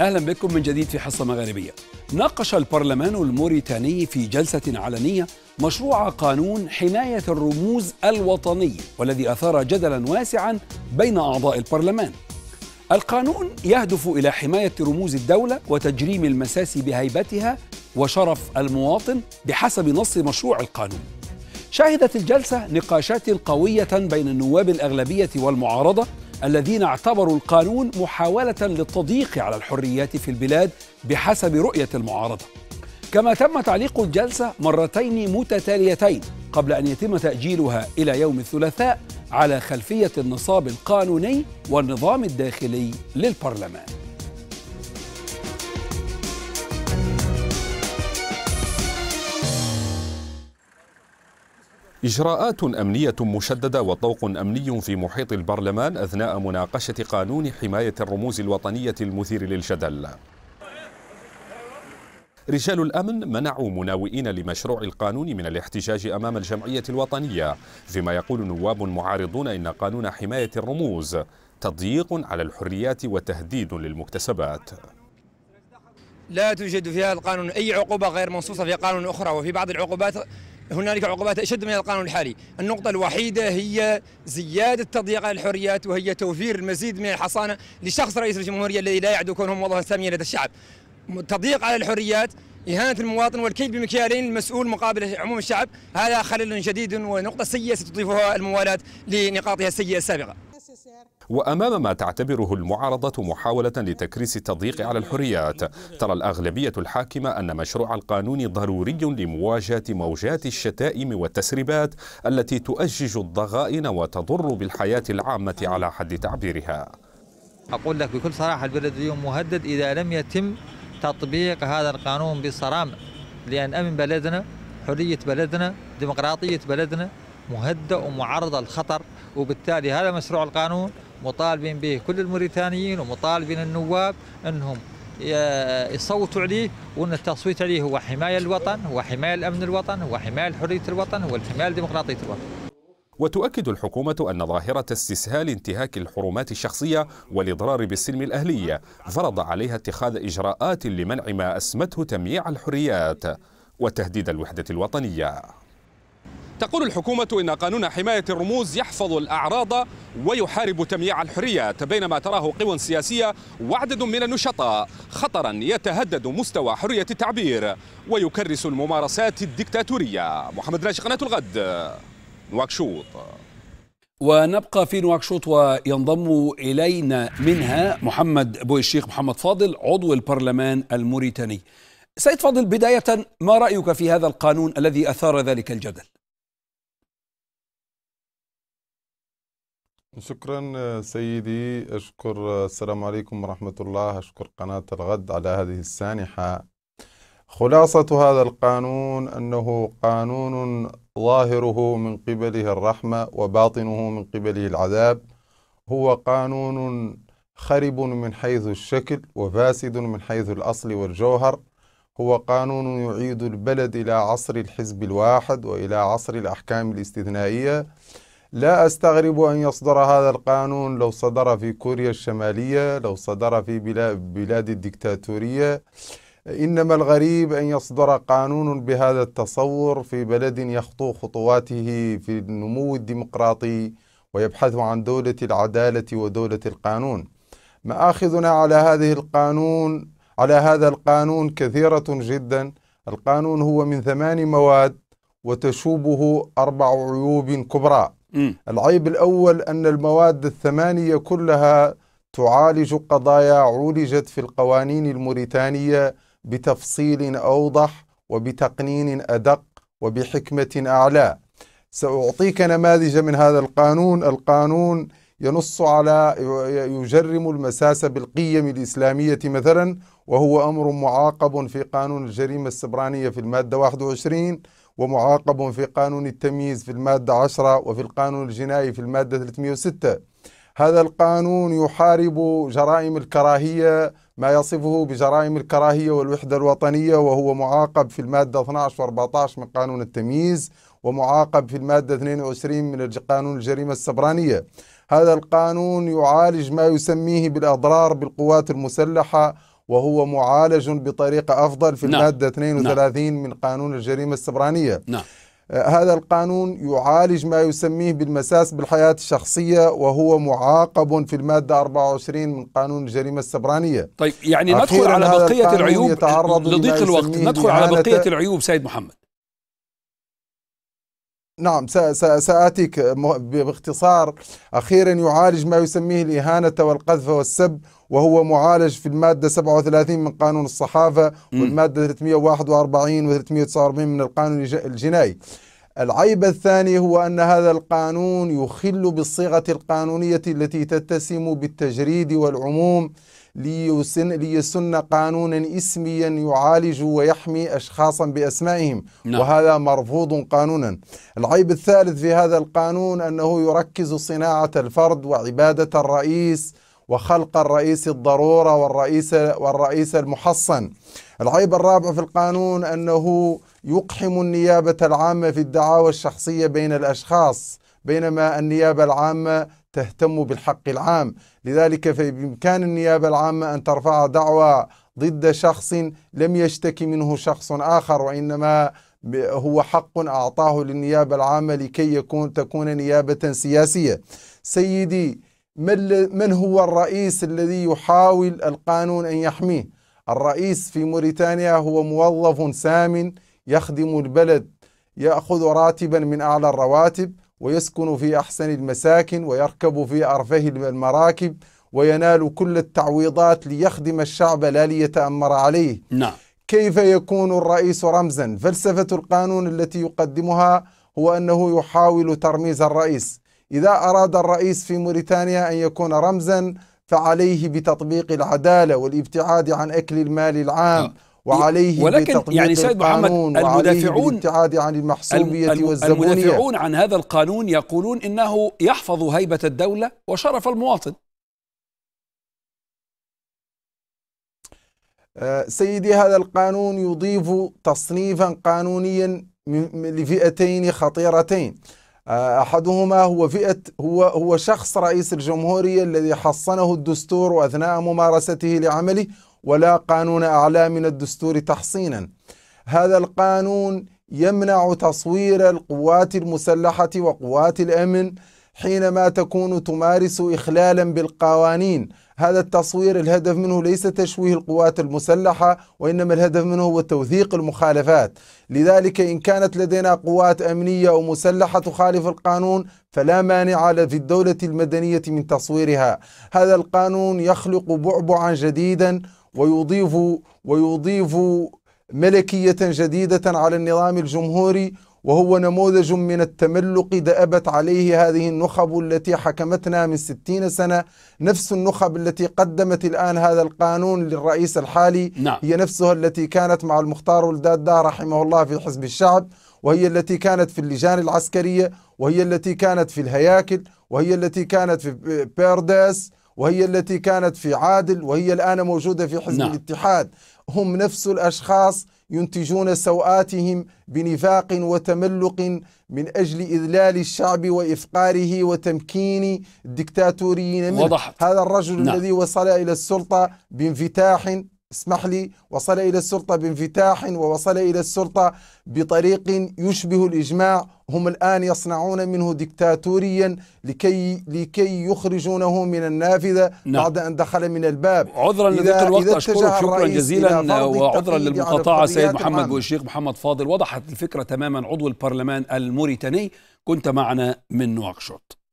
أهلا بكم من جديد في حصة مغاربية ناقش البرلمان الموريتاني في جلسة علنية مشروع قانون حماية الرموز الوطني والذي أثار جدلا واسعا بين أعضاء البرلمان القانون يهدف إلى حماية رموز الدولة وتجريم المساس بهيبتها وشرف المواطن بحسب نص مشروع القانون شهدت الجلسة نقاشات قوية بين النواب الأغلبية والمعارضة الذين اعتبروا القانون محاولة للتضييق على الحريات في البلاد بحسب رؤية المعارضة كما تم تعليق الجلسة مرتين متتاليتين قبل أن يتم تأجيلها إلى يوم الثلاثاء على خلفية النصاب القانوني والنظام الداخلي للبرلمان إجراءات أمنية مشددة وطوق أمني في محيط البرلمان أثناء مناقشة قانون حماية الرموز الوطنية المثير للجدل رجال الأمن منعوا مناوئين لمشروع القانون من الاحتجاج أمام الجمعية الوطنية فيما يقول نواب معارضون إن قانون حماية الرموز تضييق على الحريات وتهديد للمكتسبات لا توجد في هذا القانون أي عقوبة غير منصوصة في قانون أخرى وفي بعض العقوبات هنالك عقوبات أشد من القانون الحالي النقطة الوحيدة هي زيادة تضييق الحريات وهي توفير المزيد من الحصانة لشخص رئيس الجمهورية الذي لا يعد كونه موظفا ساميا لدى الشعب تضييق على الحريات إهانة المواطن والكيل بمكيالين المسؤول مقابل عموم الشعب هذا خلل جديد ونقطة سيئة ستضيفها الموالاة لنقاطها السيئة السابقة وأمام ما تعتبره المعارضة محاولة لتكريس التضييق على الحريات ترى الأغلبية الحاكمة أن مشروع القانون ضروري لمواجهة موجات الشتائم والتسريبات التي تؤجج الضغائن وتضر بالحياة العامة على حد تعبيرها أقول لك بكل صراحة البلد اليوم مهدد إذا لم يتم تطبيق هذا القانون بصرامة لأن أمن بلدنا حرية بلدنا ديمقراطية بلدنا مهدئ ومعرض للخطر وبالتالي هذا مشروع القانون مطالبين به كل الموريتانيين ومطالبين النواب أنهم يصوتوا عليه وان التصويت عليه هو حمايه الوطن هو حمايه الامن الوطن هو حمايه حريه الوطن هو الحمايه لديمقراطيه الوطن وتؤكد الحكومة أن ظاهرة استسهال انتهاك الحرمات الشخصية والإضرار بالسلم الأهلية فرض عليها اتخاذ إجراءات لمنع ما أسمته تمييع الحريات وتهديد الوحدة الوطنية تقول الحكومة إن قانون حماية الرموز يحفظ الأعراض ويحارب تمييع الحريات بينما تراه قوى سياسية وعدد من النشطاء خطرا يتهدد مستوى حرية التعبير ويكرس الممارسات الدكتاتورية محمد راشق قناة الغد نواكشوط ونبقى في نواكشوط وينضم إلينا منها محمد الشيخ محمد فاضل عضو البرلمان الموريتاني سيد فاضل بداية ما رأيك في هذا القانون الذي أثار ذلك الجدل؟ شكرا سيدي أشكر السلام عليكم ورحمة الله أشكر قناة الغد على هذه السانحة خلاصة هذا القانون أنه قانون ظاهره من قبله الرحمة وباطنه من قبله العذاب هو قانون خرب من حيث الشكل وفاسد من حيث الأصل والجوهر هو قانون يعيد البلد إلى عصر الحزب الواحد وإلى عصر الأحكام الاستثنائية لا أستغرب أن يصدر هذا القانون لو صدر في كوريا الشمالية لو صدر في بلاد الدكتاتورية إنما الغريب أن يصدر قانون بهذا التصور في بلد يخطو خطواته في النمو الديمقراطي ويبحث عن دولة العدالة ودولة القانون ما أخذنا على هذه القانون على هذا القانون كثيرة جدا القانون هو من ثمان مواد وتشوبه أربع عيوب كبرى م. العيب الأول أن المواد الثمانية كلها تعالج قضايا عولجت في القوانين الموريتانية بتفصيل أوضح وبتقنين أدق وبحكمة أعلى سأعطيك نماذج من هذا القانون القانون ينص على يجرم المساس بالقيم الإسلامية مثلا وهو أمر معاقب في قانون الجريمة السبرانية في المادة 21 ومعاقب في قانون التمييز في المادة 10 وفي القانون الجنائي في المادة 306 هذا القانون يحارب جرائم الكراهية ما يصفه بجرائم الكراهية والوحدة الوطنية وهو معاقب في المادة 12 و 14 من قانون التمييز ومعاقب في المادة 22 من قانون الجريمة السبرانية هذا القانون يعالج ما يسميه بالأضرار بالقوات المسلحة وهو معالج بطريقة أفضل في نعم. المادة 32 نعم. من قانون الجريمة السبرانية نعم. آه، هذا القانون يعالج ما يسميه بالمساس بالحياة الشخصية وهو معاقب في المادة 24 من قانون الجريمة السبرانية طيب يعني ندخل على بقية العيوب لضيق الوقت ندخل على بقية العيوب سيد محمد نعم سآتيك باختصار أخيرا يعالج ما يسميه الإهانة والقذف والسب وهو معالج في المادة 37 من قانون الصحافة والمادة 341 و 349 من القانون الجنائي العيب الثاني هو أن هذا القانون يخل بالصيغة القانونية التي تتسم بالتجريد والعموم ليسن, ليسن قانونا اسميا يعالج ويحمي أشخاصا بأسمائهم نعم. وهذا مرفوض قانونا العيب الثالث في هذا القانون أنه يركز صناعة الفرد وعبادة الرئيس وخلق الرئيس الضرورة والرئيس, والرئيس المحصن العيب الرابع في القانون أنه يقحم النيابة العامة في الدعاوى الشخصية بين الأشخاص بينما النيابة العامة تهتم بالحق العام لذلك فبإمكان النيابة العامة أن ترفع دعوى ضد شخص لم يشتكي منه شخص آخر وإنما هو حق أعطاه للنيابة العامة لكي يكون تكون نيابة سياسية سيدي من هو الرئيس الذي يحاول القانون أن يحميه الرئيس في موريتانيا هو موظف سام يخدم البلد يأخذ راتبا من أعلى الرواتب ويسكن في أحسن المساكن ويركب في أرفه المراكب وينال كل التعويضات ليخدم الشعب لا ليتأمر عليه نعم كيف يكون الرئيس رمزا فلسفة القانون التي يقدمها هو أنه يحاول ترميز الرئيس إذا أراد الرئيس في موريتانيا أن يكون رمزا فعليه بتطبيق العدالة والابتعاد عن أكل المال العام نعم. وعليه ولكن يعني سيد محمد المدافعون عن يعني المحسوبية والزبونية المدافعون عن هذا القانون يقولون إنه يحفظ هيبة الدولة وشرف المواطن آه، سيدي هذا القانون يضيف تصنيفا قانونيا لفئتين خطيرتين آه، احدهما هو فئه هو هو شخص رئيس الجمهوريه الذي حصنه الدستور واثناء ممارسته لعمله ولا قانون أعلى من الدستور تحصينا هذا القانون يمنع تصوير القوات المسلحة وقوات الأمن حينما تكون تمارس إخلالا بالقوانين هذا التصوير الهدف منه ليس تشويه القوات المسلحة وإنما الهدف منه هو توثيق المخالفات لذلك إن كانت لدينا قوات أمنية أو مسلحة تخالف القانون فلا مانع في الدولة المدنية من تصويرها هذا القانون يخلق بعبعا جديدا ويضيف ويضيف ملكية جديدة على النظام الجمهوري وهو نموذج من التملق دأبت عليه هذه النخب التي حكمتنا من ستين سنة نفس النخب التي قدمت الآن هذا القانون للرئيس الحالي نعم. هي نفسها التي كانت مع المختار ولدادة رحمه الله في حزب الشعب وهي التي كانت في اللجان العسكرية وهي التي كانت في الهياكل وهي التي كانت في بيرداس وهي التي كانت في عادل وهي الآن موجودة في حزب نعم. الاتحاد هم نفس الأشخاص ينتجون سوآتهم بنفاق وتملق من أجل إذلال الشعب وإفقاره وتمكين الدكتاتوريين منه وضحت. هذا الرجل نعم. الذي وصل إلى السلطة بانفتاح اسمح لي وصل إلى السلطة بانفتاح ووصل إلى السلطة بطريق يشبه الإجماع هم الآن يصنعون منه دكتاتوريا لكي لكي يخرجونه من النافذة نعم. بعد أن دخل من الباب عذرا لذلك الوقت أشكرك شكرا جزيلا وعذرا للمقاطعة سيد محمد والشيخ محمد فاضل وضحت الفكرة تماما عضو البرلمان الموريتاني كنت معنا من نواكشوط